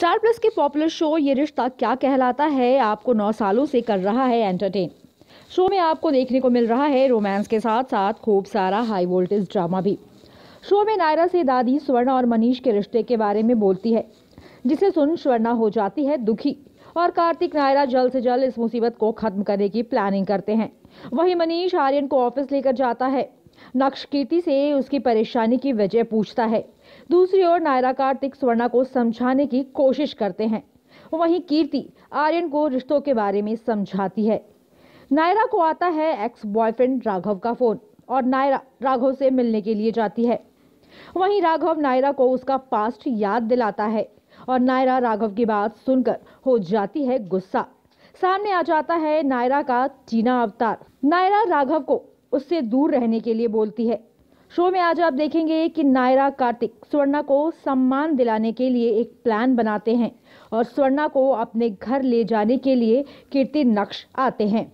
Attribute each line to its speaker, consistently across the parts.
Speaker 1: star Plus के popular show Yeh Rishta क्या कहलाता है आपको नौ सालों से कर रहा है एंटरटेन शो में आपको देखने को मिल रहा है रोमांस के साथ साथ खूब सारा हाई वोल्टेज ड्रामा भी शो में नायरा से दादी स्वर्णा और मनीष के रिश्ते के बारे में बोलती है जिसे सुन स्वर्णा हो जाती है दुखी और कार्तिक नायरा जल्द से जल्द इस मुसीबत को खत्म करने की प्लानिंग करते हैं वही मनीष आर्यन को ऑफिस लेकर जाता है नक्षकीर्ति से उसकी परेशानी की वजह पूछता है दूसरी ओर नायरा कार्तिक स्वर्णा को समझाने की कोशिश करते हैं वहीं कीर्ति आर्यन को रिश्तों के बारे में समझाती है नायरा को आता है एक्स बॉयफ्रेंड राघव का फ़ोन और नायरा राघव से मिलने के लिए जाती है वहीं राघव नायरा को उसका पास्ट याद दिलाता है और नायरा राघव की बात सुनकर हो जाती है गुस्सा सामने आ जाता है नायरा का टीना अवतार नायरा राघव को उससे दूर रहने के लिए बोलती है शो में आज आप देखेंगे कि नायरा कार्तिक स्वर्णा को सम्मान दिलाने के लिए एक प्लान बनाते हैं और स्वर्णा को अपने घर ले जाने के लिए कीर्ति नक्श आते हैं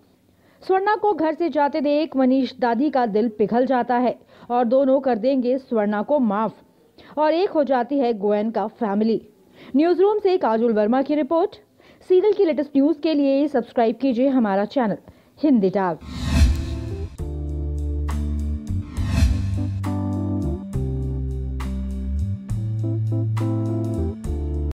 Speaker 1: स्वर्णा को घर से जाते देख मनीष दादी का दिल पिघल जाता है और दोनों कर देंगे स्वर्णा को माफ और एक हो जाती है गोयन का फैमिली न्यूज रूम से काजुल वर्मा की रिपोर्ट सीरियल की लेटेस्ट न्यूज के लिए सब्सक्राइब कीजिए हमारा चैनल हिंदी टाग